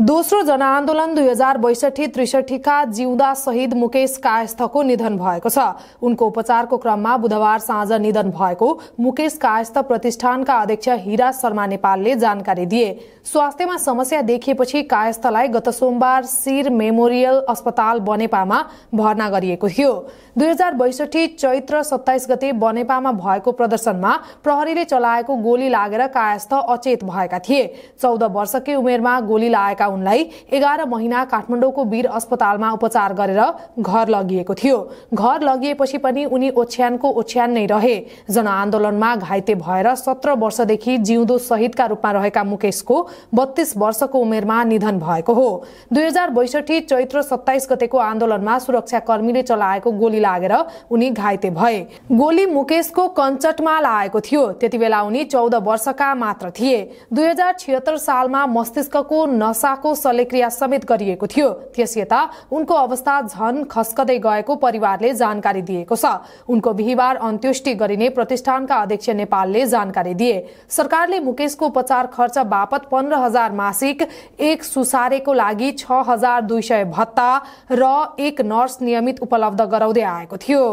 दोस्रो जनआन्दोलन दुई हजार बैसठी त्रिसठीका जिउँदा शहीद मुकेश कायस्थको निधन भएको छ उनको उपचारको क्रममा बुधबार साँझ निधन भएको मुकेश कायस्थ प्रतिष्ठानका अध्यक्ष हिरा शर्मा नेपालले जानकारी दिए स्वास्थ्यमा समस्या देखिएपछि कायस्थलाई गत सोमबार शिर मेमोरियल अस्पताल बनेपामा भर्ना गरिएको थियो दुई हजार बैसठी चैत्र सत्ताइस गते बनेपामा भएको प्रदर्शनमा प्रहरीले चलाएको गोली लागेर कायस्थ अचेत भएका थिए चौध वर्षकै उमेरमा गोली लागेका भएका उनलाई एघार महिना काठमाडौँको वीर अस्पतालमा उपचार गरेर घर लगिएको थियो घर लगिएपछि पनि उनी ओछ्यानको ओछ्यान नै रहे जनआन्दोलनमा घाइते भएर सत्र वर्षदेखि जिउँदो शहीदका रूपमा रहेका मुकेशको बत्तीस वर्षको उमेरमा निधन भएको हो दुई हजार बैसठी चैत्र सत्ताइस गतेको आन्दोलनमा सुरक्षाकर्मीले चलाएको गोली लागेर उनी घाइते भए गोली मुकेशको कञ्चटमा लागेको थियो त्यति बेला उनी चौध वर्षका मात्र थिए दुई हजार छिहत्तर सालमा मस्तिष्कको नसा पिताको शल्यक्रिया समेत गरिएको थियो त्यस यता उनको अवस्था झन खस्कदै गएको परिवारले जानकारी दिएको छ उनको बिहिबार अन्त्युष्टि गरिने प्रतिष्ठानका अध्यक्ष नेपालले जानकारी दिए सरकारले मुकेशको उपचार खर्च बापत पन्ध्र हजार मासिक एक सुसारेको लागि छ हजार दुई सय भत्ता र एक नर्स नियमित उपलब्ध गराउँदै आएको थियो